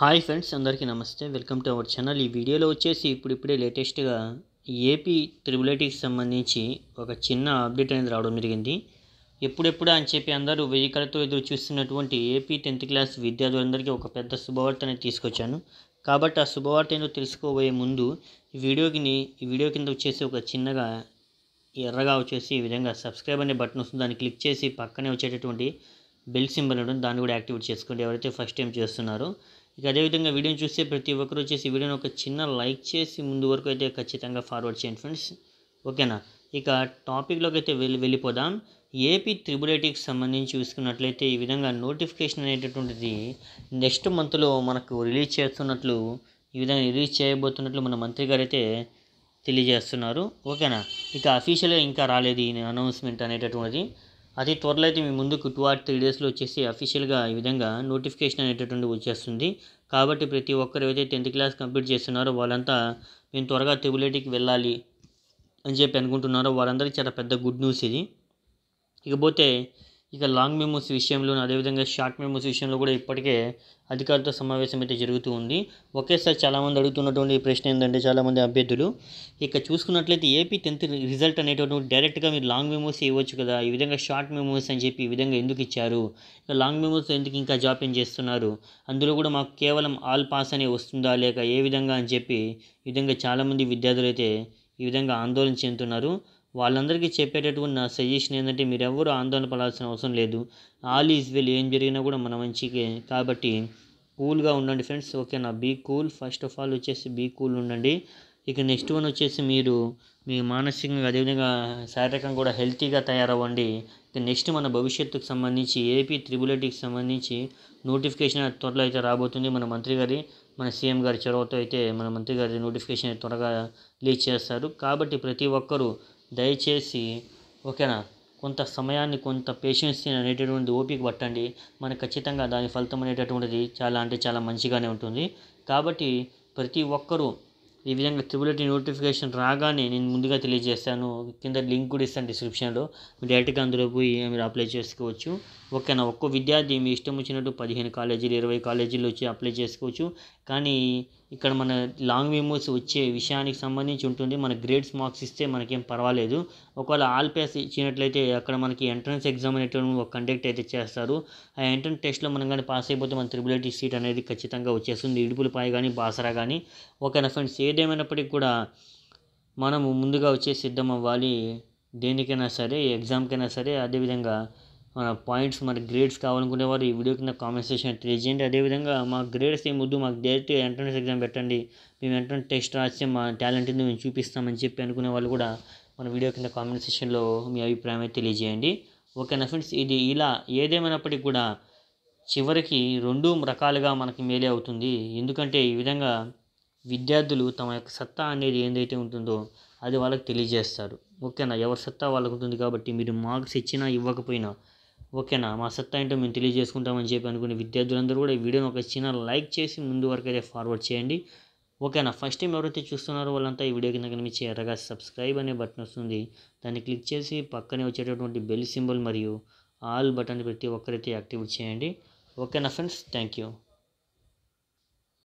hi friends అందరికీ నమస్తే welcome to our channel ఈ వీడియోలో వచ్చేసి ఇప్పుడిప్పుడే లేటెస్ట్గా ఏపీ త్రిబులైటీకి సంబంధించి ఒక చిన్న అప్డేట్ అనేది రావడం జరిగింది ఎప్పుడెప్పుడు అని చెప్పి అందరూ వెయ్యి కళతో ఎదురు చూస్తున్నటువంటి ఏపీ టెన్త్ క్లాస్ విద్యార్థులందరికీ ఒక పెద్ద అనేది తీసుకొచ్చాను కాబట్టి ఆ శుభవార్త ఏంటో తెలుసుకోబోయే ముందు ఈ వీడియోకిని ఈ వీడియో కింద వచ్చేసి ఒక చిన్నగా ఎర్రగా వచ్చేసి ఈ విధంగా సబ్స్క్రైబ్ అనే బటన్ వస్తుంది దాన్ని క్లిక్ చేసి పక్కనే వచ్చేటటువంటి బెల్ సింబల్ ఉంటుంది దాన్ని కూడా యాక్టివేట్ చేసుకోండి ఎవరైతే ఫస్ట్ టైం చేస్తున్నారో ఇక అదేవిధంగా వీడియోని చూస్తే ప్రతి ఒక్కరు వచ్చేసి వీడియోని ఒక చిన్న లైక్ చేసి ముందు వరకు అయితే ఖచ్చితంగా ఫార్వర్డ్ చేయండి ఫ్రెండ్స్ ఓకేనా ఇక టాపిక్లోకి అయితే వెళ్ళి వెళ్ళిపోదాం ఏపీ త్రిబులేటీకి సంబంధించి చూసుకున్నట్లయితే ఈ విధంగా నోటిఫికేషన్ అనేటటువంటిది నెక్స్ట్ మంత్లో మనకు రిలీజ్ చేస్తున్నట్లు ఈ విధంగా రిలీజ్ చేయబోతున్నట్లు మన మంత్రి గారు అయితే తెలియజేస్తున్నారు ఓకేనా ఇక అఫీషియల్గా ఇంకా రాలేదు ఈ అనౌన్స్మెంట్ అనేటటువంటిది అతి త్వరలో అయితే మీ ముందుకు టూ ఆర్ త్రీ డేస్లో వచ్చేసి అఫీషియల్గా ఈ విధంగా నోటిఫికేషన్ అనేటటువంటి వచ్చేస్తుంది కాబట్టి ప్రతి ఒక్కరు ఏదైతే టెన్త్ క్లాస్ కంప్లీట్ చేస్తున్నారో వాళ్ళంతా మేము త్వరగా తిబులేటికి వెళ్ళాలి అని చెప్పి అనుకుంటున్నారో వారందరికీ చాలా పెద్ద గుడ్ న్యూస్ ఇది ఇకపోతే ఇక లాంగ్ మెమోస్ విషయంలో అదేవిధంగా షార్ట్ మెమోస్ విషయంలో కూడా ఇప్పటికే అధికారులతో సమావేశం అయితే జరుగుతూ ఉంది ఒకేసారి చాలామంది అడుగుతున్నటువంటి ప్రశ్న ఏంటంటే చాలామంది అభ్యర్థులు ఇక చూసుకున్నట్లయితే ఏపీ టెన్త్ రిజల్ట్ అనేటువంటి డైరెక్ట్గా మీరు లాంగ్ మెమోస్ ఇవ్వచ్చు కదా ఈ విధంగా షార్ట్ మెమోస్ అని చెప్పి ఈ విధంగా ఎందుకు ఇచ్చారు ఇక లాంగ్ మెమోస్ ఎందుకు ఇంకా జాప్యం చేస్తున్నారు అందులో కూడా మాకు కేవలం ఆల్ పాస్ అనే వస్తుందా లేక ఏ విధంగా అని చెప్పి ఈ విధంగా చాలామంది విద్యార్థులు అయితే ఈ విధంగా ఆందోళన చెందుతున్నారు వాళ్ళందరికీ చెప్పేటటువంటి నా సజెషన్ ఏంటంటే మీరు ఎవరు ఆందోళన పడాల్సిన అవసరం లేదు ఆల్ ఈజ్ వెల్ ఏం జరిగినా కూడా మన మంచికే కాబట్టి కూల్గా ఉండండి ఫ్రెండ్స్ ఓకేనా be cool first of all వచ్చేసి బీ కూల్ ఉండండి ఇక నెక్స్ట్ వన్ వచ్చేసి మీరు మీ మానసికంగా అదేవిధంగా శారీరకంగా కూడా హెల్తీగా తయారవ్వండి ఇక నెక్స్ట్ మన భవిష్యత్తుకు సంబంధించి ఏపీ త్రిబులెటీకి సంబంధించి నోటిఫికేషన్ త్వరలో అయితే రాబోతుంది మన మంత్రి గారి మన సీఎం గారి చొరవతో అయితే మన మంత్రి గారి నోటిఫికేషన్ త్వరగా లీచ్ చేస్తారు కాబట్టి ప్రతి ఒక్కరూ దయచేసి ఓకేనా కొంత సమయాన్ని కొంత పేషెన్స్ని అనేటటువంటి ఓపిక పట్టండి మనకు ఖచ్చితంగా దాని ఫలితం అనేటటువంటిది చాలా అంటే చాలా మంచిగానే ఉంటుంది కాబట్టి ప్రతి ఒక్కరూ ఈ విధంగా త్రిబులెట్ నోటిఫికేషన్ రాగానే నేను ముందుగా తెలియజేస్తాను కింద లింక్ కూడా ఇస్తాను డిస్క్రిప్షన్లో మీరు డైరెక్ట్గా అందులో పోయి మీరు అప్లై చేసుకోవచ్చు ఓకేనా ఒక్కో విద్యార్థి మీ ఇష్టం వచ్చినట్టు పదిహేను కాలేజీలు ఇరవై కాలేజీలు వచ్చి అప్లై చేసుకోవచ్చు కానీ ఇక్కడ మన లాంగ్ మెమోస్ వచ్చే విషయానికి సంబంధించి ఉంటుంది మన గ్రేడ్స్ మార్క్స్ ఇస్తే మనకేం పర్వాలేదు ఒకవేళ ఆల్ పాస్ ఇచ్చినట్లయితే అక్కడ మనకి ఎంట్రన్స్ ఒక కండక్ట్ అయితే చేస్తారు ఆ ఎంట్రన్స్ టెస్ట్లో మనం కానీ పాస్ అయిపోతే మన త్రిబులేటీ సీట్ అనేది ఖచ్చితంగా వచ్చేస్తుంది ఇడుపులపాయ కానీ బాసరా కానీ ఒకవేళ ఫ్రెండ్స్ ఏదేమైనప్పటికీ కూడా మనము ముందుగా వచ్చే సిద్ధం అవ్వాలి దేనికైనా సరే ఎగ్జామ్కైనా సరే అదేవిధంగా మన పాయింట్స్ మన గ్రేడ్స్ కావాలనుకునేవారు ఈ వీడియో కింద కామెంట్ సెక్షన్ తెలియజేయండి అదేవిధంగా మా గ్రేడ్స్ ఏం వద్దు మాకు డైరెక్ట్ ఎంట్రన్స్ ఎగ్జామ్ పెట్టండి మేము ఎంట్రన్స్ టెస్ట్ రాసి మా టాలెంట్ మేము చూపిస్తామని చెప్పి అనుకునే వాళ్ళు కూడా మన వీడియో కింద కామెంట్ సెక్షన్లో మీ అభిప్రాయం అయితే తెలియజేయండి ఓకేనా ఫ్రెండ్స్ ఇది ఇలా ఏదేమైనప్పటికీ కూడా చివరికి రెండు రకాలుగా మనకి మేలే అవుతుంది ఎందుకంటే ఈ విధంగా విద్యార్థులు తమ యొక్క సత్తా అనేది ఏదైతే ఉంటుందో అది వాళ్ళకి తెలియజేస్తారు ఓకేనా ఎవరి సత్తా వాళ్ళకు ఉంటుంది కాబట్టి మీరు మార్క్స్ ఇచ్చినా ఇవ్వకపోయినా ఓకేనా మా సత్తా ఏంటో మేము తెలియజేసుకుంటామని చెప్పి అనుకునే విద్యార్థులందరూ కూడా ఈ వీడియోని ఒక చిన్న లైక్ చేసి ముందు వరకు అయితే ఫార్వర్డ్ చేయండి ఓకేనా ఫస్ట్ టైం ఎవరైతే చూస్తున్నారో వాళ్ళంతా ఈ వీడియో కింద కనిపించి ఎర్రగా సబ్స్క్రైబ్ అనే బటన్ వస్తుంది దాన్ని క్లిక్ చేసి పక్కనే వచ్చేటటువంటి బెల్ సింబల్ మరియు ఆల్ బటన్ ప్రతి ఒక్కరైతే యాక్టివేట్ చేయండి ఓకేనా ఫ్రెండ్స్ థ్యాంక్ యూ